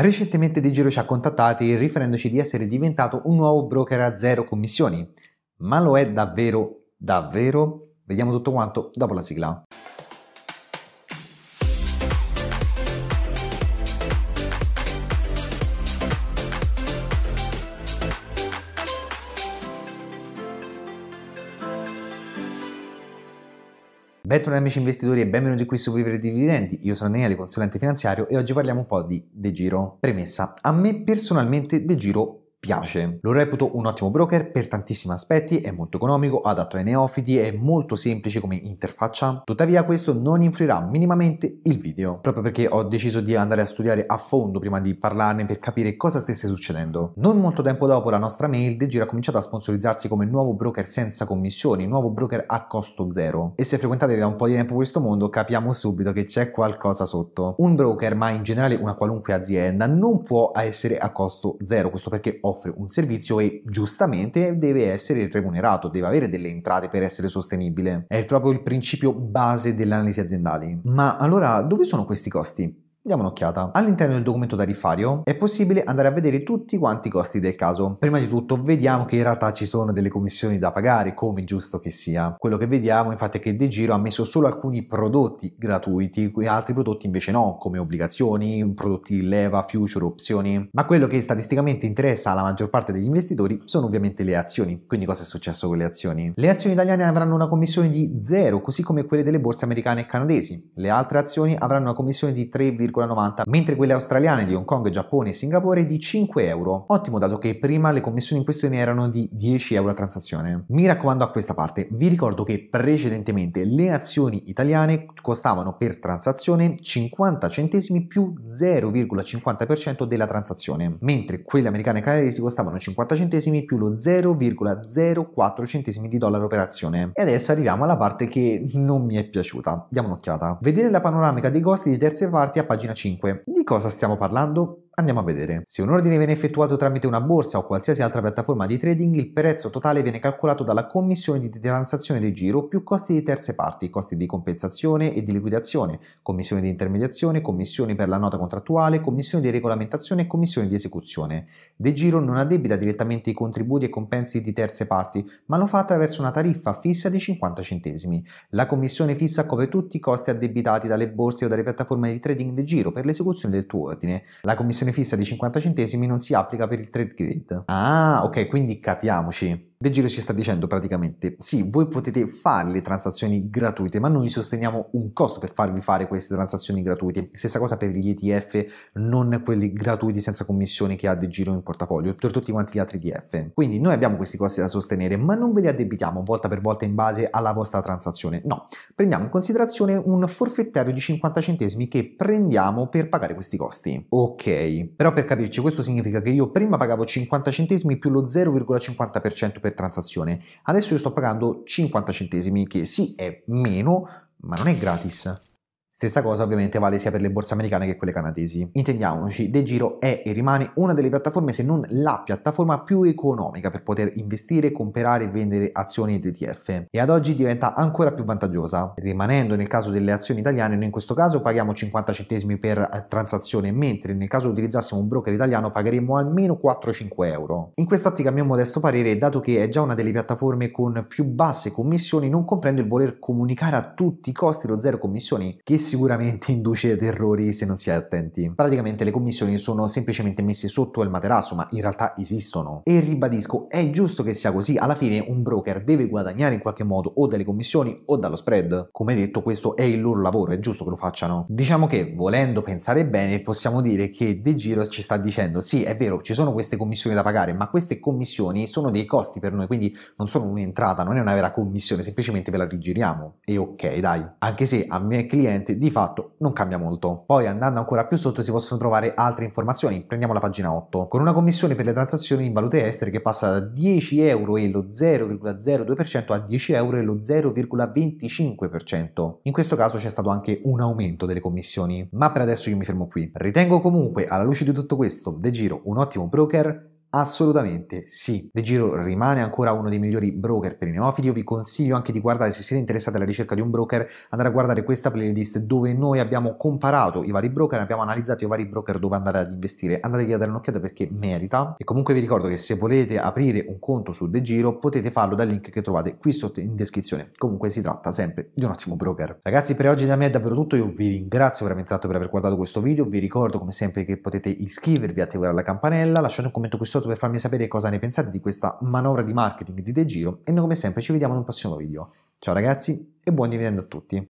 Recentemente DiGiro ci ha contattati riferendoci di essere diventato un nuovo broker a zero commissioni. Ma lo è davvero, davvero? Vediamo tutto quanto dopo la sigla. Bentornati amici investitori e benvenuti qui su Vivere di Dividendi, io sono Daniele, consulente finanziario e oggi parliamo un po' di De Giro. Premessa, a me personalmente De Giro piace. Lo reputo un ottimo broker per tantissimi aspetti, è molto economico, adatto ai neofiti, è molto semplice come interfaccia, tuttavia questo non influirà minimamente il video, proprio perché ho deciso di andare a studiare a fondo prima di parlarne per capire cosa stesse succedendo. Non molto tempo dopo la nostra mail, Degir ha cominciato a sponsorizzarsi come nuovo broker senza commissioni, nuovo broker a costo zero. E se frequentate da un po' di tempo questo mondo capiamo subito che c'è qualcosa sotto. Un broker, ma in generale una qualunque azienda, non può essere a costo zero, questo perché ho offre un servizio e giustamente deve essere remunerato, deve avere delle entrate per essere sostenibile. È proprio il principio base dell'analisi aziendale. Ma allora dove sono questi costi? Diamo un'occhiata. All'interno del documento tarifario è possibile andare a vedere tutti quanti i costi del caso. Prima di tutto vediamo che in realtà ci sono delle commissioni da pagare, come giusto che sia. Quello che vediamo infatti è che De Giro ha messo solo alcuni prodotti gratuiti, altri prodotti invece no, come obbligazioni, prodotti leva, future, opzioni. Ma quello che statisticamente interessa alla maggior parte degli investitori sono ovviamente le azioni. Quindi cosa è successo con le azioni? Le azioni italiane avranno una commissione di 0, così come quelle delle borse americane e canadesi. Le altre azioni avranno una commissione di 3,5%. 1,90, mentre quelle australiane di Hong Kong, Giappone e Singapore di 5 euro. Ottimo dato che prima le commissioni in questione erano di 10 euro a transazione. Mi raccomando a questa parte, vi ricordo che precedentemente le azioni italiane costavano per transazione 50 centesimi più 0,50% della transazione, mentre quelle americane e canadesi costavano 50 centesimi più lo 0,04 centesimi di dollaro per azione. E adesso arriviamo alla parte che non mi è piaciuta. Diamo un'occhiata. Vedere la panoramica dei costi di terze parti a pagina pagina 5. Di cosa stiamo parlando? Andiamo a vedere. Se un ordine viene effettuato tramite una borsa o qualsiasi altra piattaforma di trading, il prezzo totale viene calcolato dalla commissione di transazione di giro più costi di terze parti, costi di compensazione e di liquidazione, commissione di intermediazione, commissioni per la nota contrattuale, commissioni di regolamentazione e commissioni di esecuzione. De Giro non addebita direttamente i contributi e compensi di terze parti, ma lo fa attraverso una tariffa fissa di 50 centesimi. La commissione fissa copre tutti i costi addebitati dalle borse o dalle piattaforme di trading De Giro per l'esecuzione del tuo ordine. La commissione fissa di 50 centesimi non si applica per il trade grid. Ah, ok, quindi capiamoci. De Giro ci sta dicendo praticamente, sì, voi potete fare le transazioni gratuite, ma noi sosteniamo un costo per farvi fare queste transazioni gratuite. Stessa cosa per gli ETF, non quelli gratuiti senza commissione che ha De Giro in portafoglio, per tutti quanti gli altri ETF. Quindi noi abbiamo questi costi da sostenere, ma non ve li addebitiamo volta per volta in base alla vostra transazione. No, prendiamo in considerazione un forfettario di 50 centesimi che prendiamo per pagare questi costi. Ok, però per capirci questo significa che io prima pagavo 50 centesimi più lo 0,50% per per transazione. Adesso io sto pagando 50 centesimi, che sì è meno, ma non è gratis. Stessa cosa ovviamente vale sia per le borse americane che quelle canadesi. Intendiamoci, De Giro è e rimane una delle piattaforme, se non la piattaforma più economica per poter investire, comprare e vendere azioni ed ETF e ad oggi diventa ancora più vantaggiosa. Rimanendo nel caso delle azioni italiane, noi in questo caso paghiamo 50 centesimi per transazione, mentre nel caso utilizzassimo un broker italiano pagheremmo almeno 4-5 euro. In quest'ottica, a mio modesto parere, dato che è già una delle piattaforme con più basse commissioni, non comprendo il voler comunicare a tutti i costi lo zero commissioni che sicuramente induce terrori se non si è attenti. Praticamente le commissioni sono semplicemente messe sotto il materasso, ma in realtà esistono. E ribadisco, è giusto che sia così, alla fine un broker deve guadagnare in qualche modo o dalle commissioni o dallo spread. Come detto, questo è il loro lavoro, è giusto che lo facciano. Diciamo che, volendo pensare bene, possiamo dire che De Giro ci sta dicendo sì, è vero, ci sono queste commissioni da pagare, ma queste commissioni sono dei costi per noi, quindi non sono un'entrata, non è una vera commissione, semplicemente ve la rigiriamo. E ok, dai. Anche se a me cliente niente, di fatto non cambia molto. Poi andando ancora più sotto si possono trovare altre informazioni, prendiamo la pagina 8, con una commissione per le transazioni in valute estere che passa da 10 euro e lo 0,02% a 10 euro e lo 0,25%. In questo caso c'è stato anche un aumento delle commissioni, ma per adesso io mi fermo qui. Ritengo comunque, alla luce di tutto questo, De Giro un ottimo broker Assolutamente sì, De Giro rimane ancora uno dei migliori broker per i neofiti, io vi consiglio anche di guardare se siete interessati alla ricerca di un broker, andare a guardare questa playlist dove noi abbiamo comparato i vari broker, abbiamo analizzato i vari broker dove andare ad investire, andate a dare un'occhiata perché merita e comunque vi ricordo che se volete aprire un conto su De Giro potete farlo dal link che trovate qui sotto in descrizione, comunque si tratta sempre di un ottimo broker. Ragazzi per oggi da me è davvero tutto, io vi ringrazio veramente tanto per aver guardato questo video, vi ricordo come sempre che potete iscrivervi, attivare la campanella, lasciate un commento qui sotto sotto per farmi sapere cosa ne pensate di questa manovra di marketing di De Giro e noi come sempre ci vediamo in un prossimo video. Ciao ragazzi e buon dividendo a tutti!